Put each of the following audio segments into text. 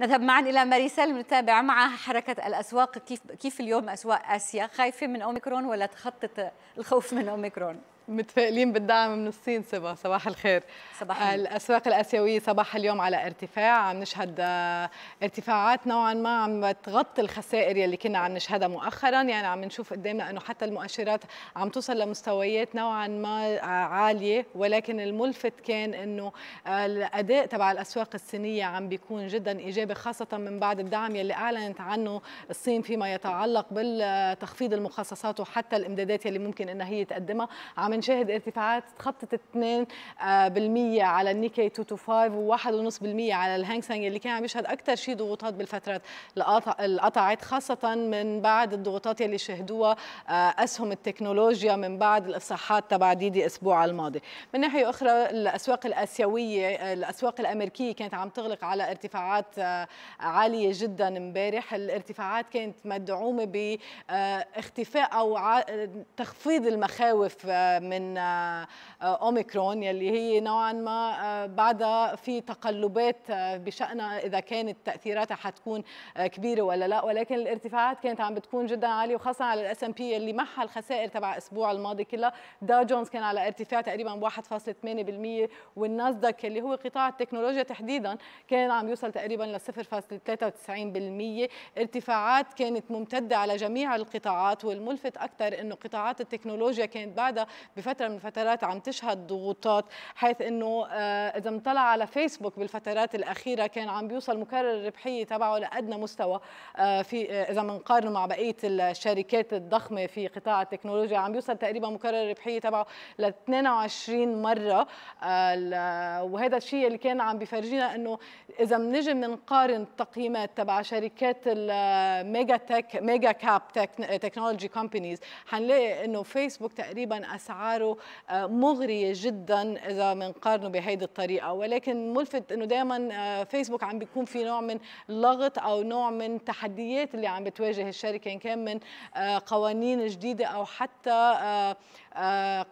نذهب معا إلى ماريسا لنتابع معها حركة الأسواق كيف كيف اليوم أسواق آسيا خايفة من أوميكرون ولا تخطط الخوف من أوميكرون متفائلين بالدعم من الصين سبا صباح الخير صباح الاسواق الاسيويه صباح اليوم على ارتفاع عم نشهد آه، ارتفاعات نوعا ما عم تغطي الخسائر يلي كنا عم نشهدها مؤخرا يعني عم نشوف قدامنا انه حتى المؤشرات عم توصل لمستويات نوعا ما آه، عاليه ولكن الملفت كان انه آه، الاداء تبع الاسواق الصينيه عم بيكون جدا ايجابي خاصه من بعد الدعم يلي اعلنت عنه الصين فيما يتعلق بالتخفيض المخصصات وحتى الامدادات يلي ممكن انها هي تقدمها عم نشاهد ارتفاعات تخطت 2% آه، على النيكي 225 و1.5% على الهانغ سانغ اللي كان عم يشهد اكثر شيء ضغوطات بالفترات اللي قطعت خاصه من بعد الضغوطات يلي شهدوها آه، اسهم التكنولوجيا من بعد الاصلاحات تبع ديدي الاسبوع الماضي من ناحيه اخرى الاسواق الاسيويه الاسواق الامريكيه كانت عم تغلق على ارتفاعات آه، عاليه جدا امبارح الارتفاعات كانت مدعومه باختفاء او تخفيض المخاوف من آه، اوميكرون يلي هي نوعا ما آه، بعدها في تقلبات آه، بشأنها اذا كانت تاثيراتها حتكون كبيره ولا لا ولكن الارتفاعات كانت عم بتكون جدا عاليه وخاصه على الاس ام بي يلي معها الخسائر تبع الاسبوع الماضي كلها دا جونز كان على ارتفاع تقريبا 1.8% والناسداك اللي هو قطاع التكنولوجيا تحديدا كان عم يوصل تقريبا ل 0.93% ارتفاعات كانت ممتده على جميع القطاعات والملفت اكثر انه قطاعات التكنولوجيا كانت بعدها بفتره من الفترات عم تشهد ضغوطات حيث انه آه، اذا مطلع على فيسبوك بالفترات الاخيره كان عم بيوصل مكرر الربحيه تبعه لادنى مستوى آه، في آه، اذا بنقارنه مع بقيه الشركات الضخمه في قطاع التكنولوجيا عم بيوصل تقريبا مكرر الربحيه تبعه ل 22 مره وهذا الشيء اللي كان عم بيفرجينا انه اذا بنجي بنقارن التقييمات تبع شركات الميجا تك ميجا كاب تكنولوجي كومبانيز حنلاقي انه فيسبوك تقريبا اسعار اسعاره آه، مغريه جدا اذا بنقارنه بهيدي الطريقه ولكن ملفت انه دائما آه، فيسبوك عم بيكون في نوع من لغط او نوع من تحديات اللي عم بتواجه الشركه ان كان من آه، قوانين جديده او حتى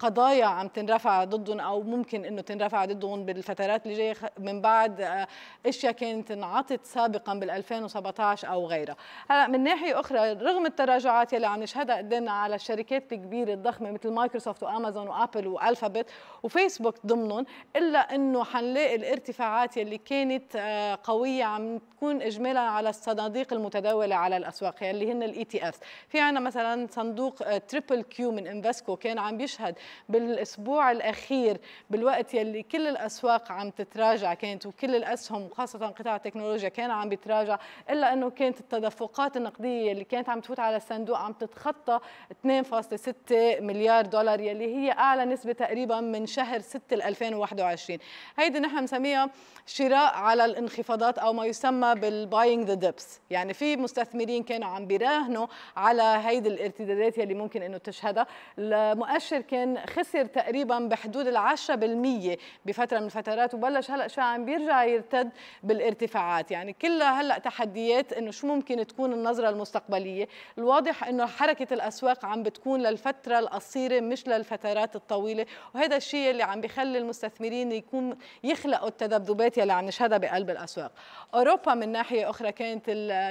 قضايا عم تنرفع ضدهم او ممكن انه تنرفع ضدهم بالفترات اللي جايه من بعد اشياء كانت انعطت سابقا بال 2017 او غيرها هلا من ناحيه اخرى رغم التراجعات يلي عم نشهدها قدامنا على الشركات الكبيره الضخمه مثل مايكروسوفت وامازون امازون وابل والفابت وفيسبوك ضمنهم الا انه حنلاقي الارتفاعات يلي كانت آه، قويه عم تكون اجمالا على الصناديق المتداوله على الاسواق يلي هن الاي تي اف في عندنا مثلا صندوق تريبل آه، كيو من انفسكو كان عم بيشهد بالاسبوع الاخير بالوقت يلي كل الاسواق عم تتراجع كانت وكل الاسهم وخاصه قطاع التكنولوجيا كان عم بيتراجع الا انه كانت التدفقات النقديه اللي كانت عم تفوت على الصندوق عم تتخطى 2.6 مليار دولار يلي اللي هي أعلى نسبة تقريبا من شهر 6 ل 2021 هيدي نحن بنسميها شراء على الانخفاضات أو ما يسمى بالباينج ذا ديبس يعني في مستثمرين كانوا عم بيراهنوا على هيدي الارتدادات يلي ممكن انه تشهدها المؤشر كان خسر تقريبا بحدود ال 10% بفتره من الفترات وبلش هلا شو عم بيرجع يرتد بالارتفاعات يعني كلها هلا تحديات انه شو ممكن تكون النظره المستقبليه الواضح انه حركه الاسواق عم بتكون للفتره القصيره مش للفتره الفترات الطويله وهذا الشيء اللي عم بخلي المستثمرين يكون يخلقوا التذبذبات يلي عم نشهدها بقلب الاسواق اوروبا من ناحيه اخرى كانت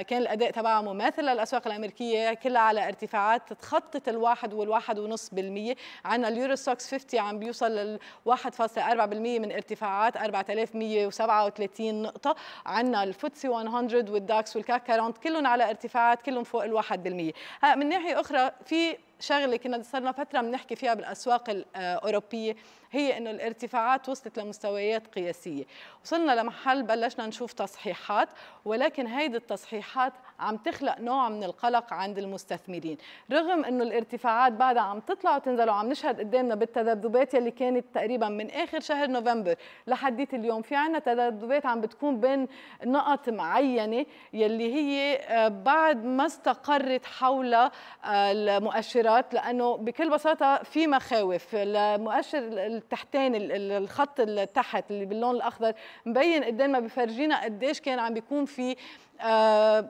كان الاداء تبعها مماثل للاسواق الامريكيه كلها على ارتفاعات تخطت الواحد والواحد ونص بالمية عنا اليورو سوكس 50 عم بيوصل لل 1.4% من ارتفاعات 4137 نقطة عنا الفوتسي 100 والداكس والكاك 40 كلهم على ارتفاعات كلهم فوق الواحد بالمية من ناحية أخرى في شغله كنا صرنا فتره بنحكي فيها بالاسواق الاوروبيه هي انه الارتفاعات وصلت لمستويات قياسيه وصلنا لمحل بلشنا نشوف تصحيحات ولكن هيدي التصحيحات عم تخلق نوع من القلق عند المستثمرين رغم انه الارتفاعات بعدها عم تطلع وتنزل وعم نشهد قدامنا بالتذبذبات يلي كانت تقريبا من اخر شهر نوفمبر لحديت اليوم في عنا تذبذبات عم بتكون بين نقط معينه يلي هي آه، بعد ما استقرت حول آه، المؤشرات مؤشرات لانه بكل بساطه في مخاوف المؤشر التحتاني الخط اللي تحت اللي باللون الاخضر مبين قدام ما بفرجينا قديش كان عم بيكون في آه،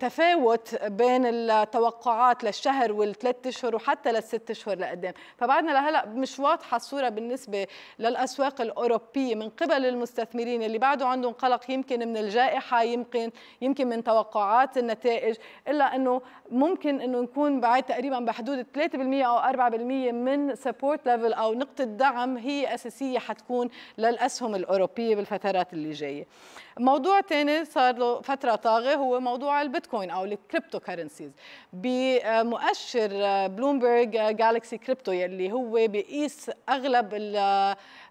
تفاوت بين التوقعات للشهر والثلاث اشهر وحتى للست اشهر لقدام، فبعدنا لهلا مش واضحه الصوره بالنسبه للاسواق الاوروبيه من قبل المستثمرين اللي بعده عندهم قلق يمكن من الجائحه يمكن يمكن من توقعات النتائج الا انه ممكن انه نكون بعد تقريبا ب بحدود 3% او 4% من سبورت ليفل او نقطه دعم هي اساسيه حتكون للاسهم الاوروبيه بالفترات اللي جايه. موضوع ثاني صار له فتره طاغيه هو موضوع البيتكوين او الكريبتو كارنسيز بمؤشر بلومبرج جالكسي كريبتو يلي هو بيقيس اغلب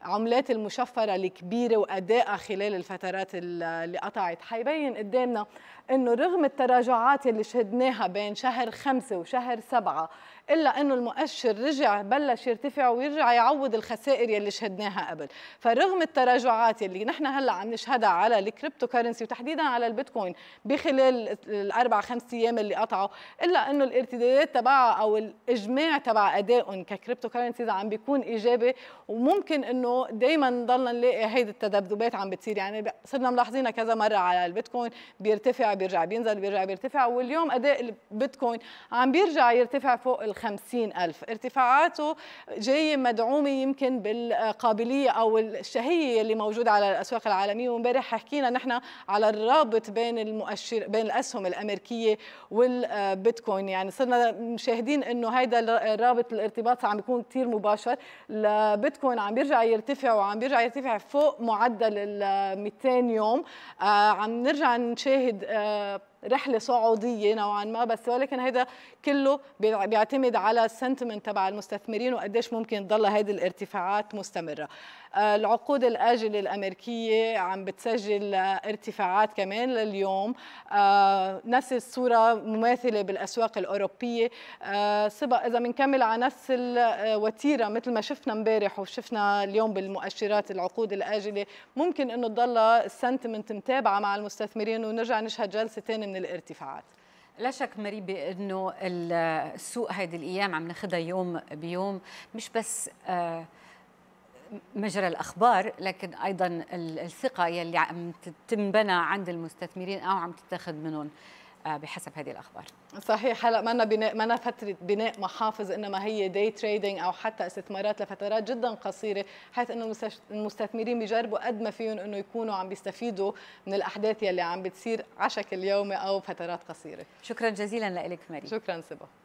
العملات المشفرة الكبيرة وأدائها خلال الفترات اللي قطعت حيبين قدامنا أنه رغم التراجعات اللي شهدناها بين شهر خمسة وشهر سبعة إلا أنه المؤشر رجع بلش يرتفع ويرجع يعوض الخسائر اللي شهدناها قبل فرغم التراجعات اللي نحن هلأ عم نشهدها على الكريبتو كارنسي وتحديدا على البيتكوين بخلال الأربع خمس أيام اللي قطعوا إلا أنه الارتدادات تبعها أو الإجماع تبع أدائهم ككريبتو كارنسي عم بيكون إيجابي وممكن أنه دائما ضلنا نلاقي هيدي التذبذبات عم بتصير يعني صرنا ملاحظينها كذا مره على البيتكوين بيرتفع بيرجع بينزل بيرجع بيرتفع واليوم اداء البيتكوين عم بيرجع يرتفع فوق ال ألف ارتفاعاته جايه مدعومه يمكن بالقابليه او الشهيه اللي موجوده على الاسواق العالميه وامبارح حكينا نحن على الرابط بين المؤشر بين الاسهم الامريكيه والبيتكوين يعني صرنا مشاهدين انه هذا الرابط الارتباط عم بيكون كثير مباشر البيتكوين عم بيرجع يرتفع يرتفع وعم بيرجع يرتفع فوق معدل ال 200 يوم آه، عم نرجع نشاهد آه، رحله صعوديه نوعا ما بس ولكن هذا كله بيعتمد على السنتمنت تبع المستثمرين وقديش ممكن تضل هذه الارتفاعات مستمره آه، العقود الآجلة الأمريكية عم بتسجل ارتفاعات كمان لليوم آه، نفس الصورة مماثلة بالأسواق الأوروبية آه، سبق إذا بنكمل على نفس الوتيرة مثل ما شفنا امبارح وشفنا اليوم بالمؤشرات العقود الآجلة ممكن إنه تضل السنتمنت متابعة مع المستثمرين ونرجع نشهد جلسة تانية من الارتفاعات لا شك مري بانه السوق هيدي الايام عم ناخذها يوم بيوم مش بس آه، مجرى الاخبار لكن ايضا الثقه يلي عم تنبنى عند المستثمرين او عم تتاخذ منهم آه، بحسب هذه الاخبار صحيح هلا ما بناء ما فتره بناء محافظ انما هي داي تريدنج او حتى استثمارات لفترات جدا قصيره حيث انه المستثمرين بيجربوا قد ما فيهم انه يكونوا عم بيستفيدوا من الاحداث يلي عم بتصير على شكل يومي او فترات قصيره شكرا جزيلا لك ماري شكرا سبا